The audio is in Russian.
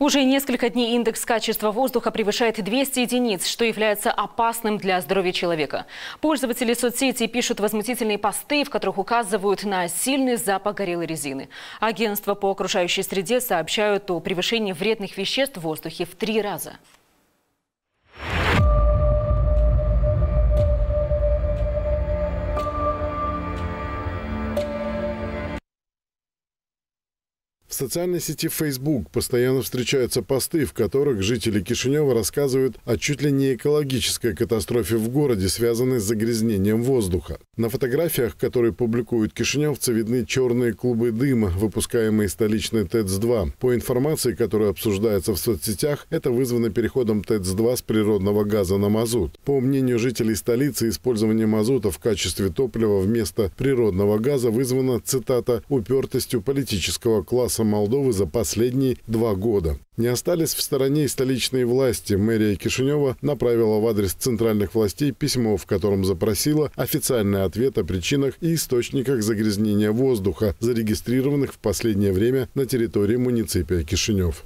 Уже несколько дней индекс качества воздуха превышает 200 единиц, что является опасным для здоровья человека. Пользователи соцсети пишут возмутительные посты, в которых указывают на сильный запах горелой резины. Агентства по окружающей среде сообщают о превышении вредных веществ в воздухе в три раза. В социальной сети Facebook постоянно встречаются посты, в которых жители Кишинева рассказывают о чуть ли не экологической катастрофе в городе, связанной с загрязнением воздуха. На фотографиях, которые публикуют кишиневцы, видны черные клубы дыма, выпускаемые столичной ТЭЦ-2. По информации, которая обсуждается в соцсетях, это вызвано переходом ТЭЦ-2 с природного газа на мазут. По мнению жителей столицы, использование мазута в качестве топлива вместо природного газа вызвано, цитата, «упертостью политического класса статуса Молдовы за последние два года. Не остались в стороне и столичные власти. Мэрия Кишинева направила в адрес центральных властей письмо, в котором запросила официальный ответ о причинах и источниках загрязнения воздуха, зарегистрированных в последнее время на территории муниципия Кишинев.